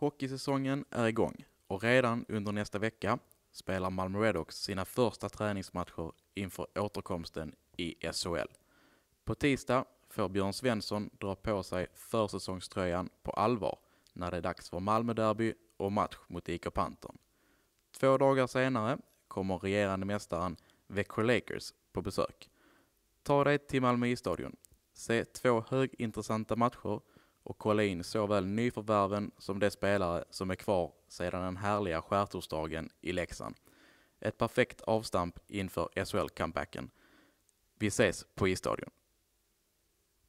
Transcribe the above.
Hockeysäsongen är igång och redan under nästa vecka spelar Malmö Redhawks sina första träningsmatcher inför återkomsten i SHL. På tisdag får Björn Svensson dra på sig försäsongströjan på allvar när det är dags för Malmö-derby och match mot IK Pantern. Två dagar senare kommer regerande mästaren Växjö Lakers på besök. Ta dig till Malmö i stadion. Se två högintressanta matcher och kolla in såväl nyförvärven som de spelare som är kvar sedan den härliga skärtorsdagen i Leksand. Ett perfekt avstamp inför SHL-comebacken. Vi ses på isstadion.